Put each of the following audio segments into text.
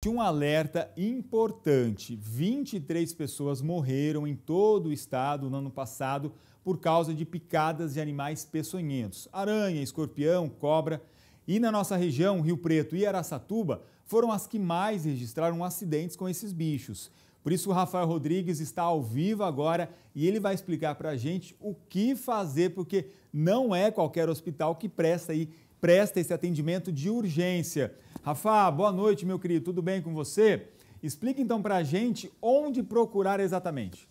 de um alerta importante. 23 pessoas morreram em todo o estado no ano passado por causa de picadas de animais peçonhentos. Aranha, escorpião, cobra. E na nossa região, Rio Preto e Araçatuba, foram as que mais registraram acidentes com esses bichos. Por isso, o Rafael Rodrigues está ao vivo agora e ele vai explicar para a gente o que fazer, porque não é qualquer hospital que presta, aí, presta esse atendimento de urgência. Rafa, boa noite, meu querido, tudo bem com você? Explica então para a gente onde procurar exatamente.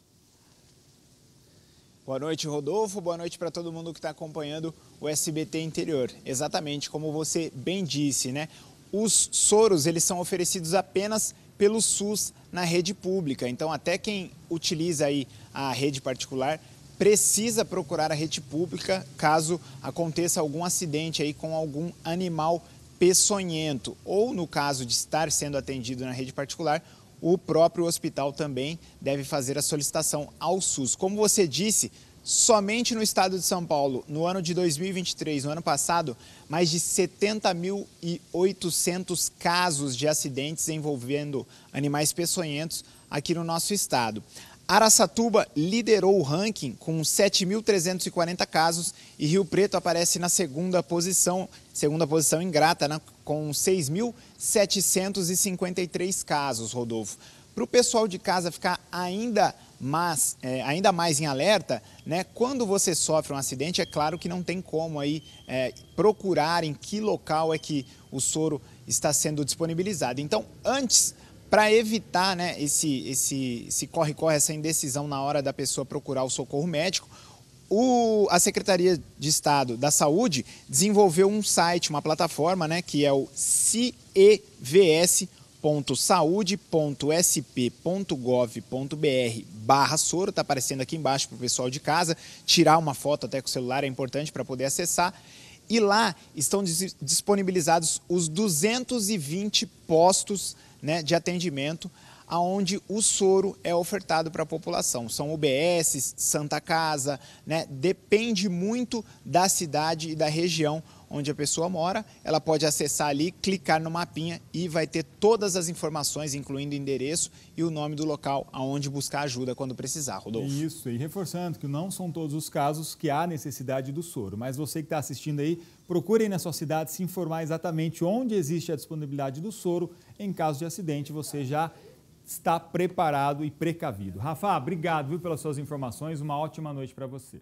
Boa noite, Rodolfo. Boa noite para todo mundo que está acompanhando o SBT Interior. Exatamente, como você bem disse, né? Os soros, eles são oferecidos apenas pelo SUS na rede pública. Então, até quem utiliza aí a rede particular precisa procurar a rede pública caso aconteça algum acidente aí com algum animal peçonhento, ou no caso de estar sendo atendido na rede particular, o próprio hospital também deve fazer a solicitação ao SUS. Como você disse, somente no estado de São Paulo, no ano de 2023, no ano passado, mais de 70.800 casos de acidentes envolvendo animais peçonhentos aqui no nosso estado. Araçatuba liderou o ranking com 7.340 casos e Rio Preto aparece na segunda posição, segunda posição ingrata, né, com 6.753 casos, Rodolfo. Para o pessoal de casa ficar ainda mais, é, ainda mais em alerta, né, quando você sofre um acidente, é claro que não tem como aí é, procurar em que local é que o soro está sendo disponibilizado. Então, antes para evitar né, esse, corre-corre, essa indecisão na hora da pessoa procurar o socorro médico, o, a Secretaria de Estado da Saúde desenvolveu um site, uma plataforma, né, que é o cevssaudespgovbr barra soro, está aparecendo aqui embaixo para o pessoal de casa, tirar uma foto até com o celular é importante para poder acessar. E lá estão disponibilizados os 220 postos né, de atendimento aonde o soro é ofertado para a população. São UBS, Santa Casa, né? depende muito da cidade e da região onde a pessoa mora, ela pode acessar ali, clicar no mapinha e vai ter todas as informações, incluindo o endereço e o nome do local aonde buscar ajuda quando precisar, Rodolfo. Isso, e reforçando que não são todos os casos que há necessidade do soro, mas você que está assistindo aí, procure na sua cidade se informar exatamente onde existe a disponibilidade do soro. Em caso de acidente, você já está preparado e precavido. Rafa, obrigado viu, pelas suas informações, uma ótima noite para você.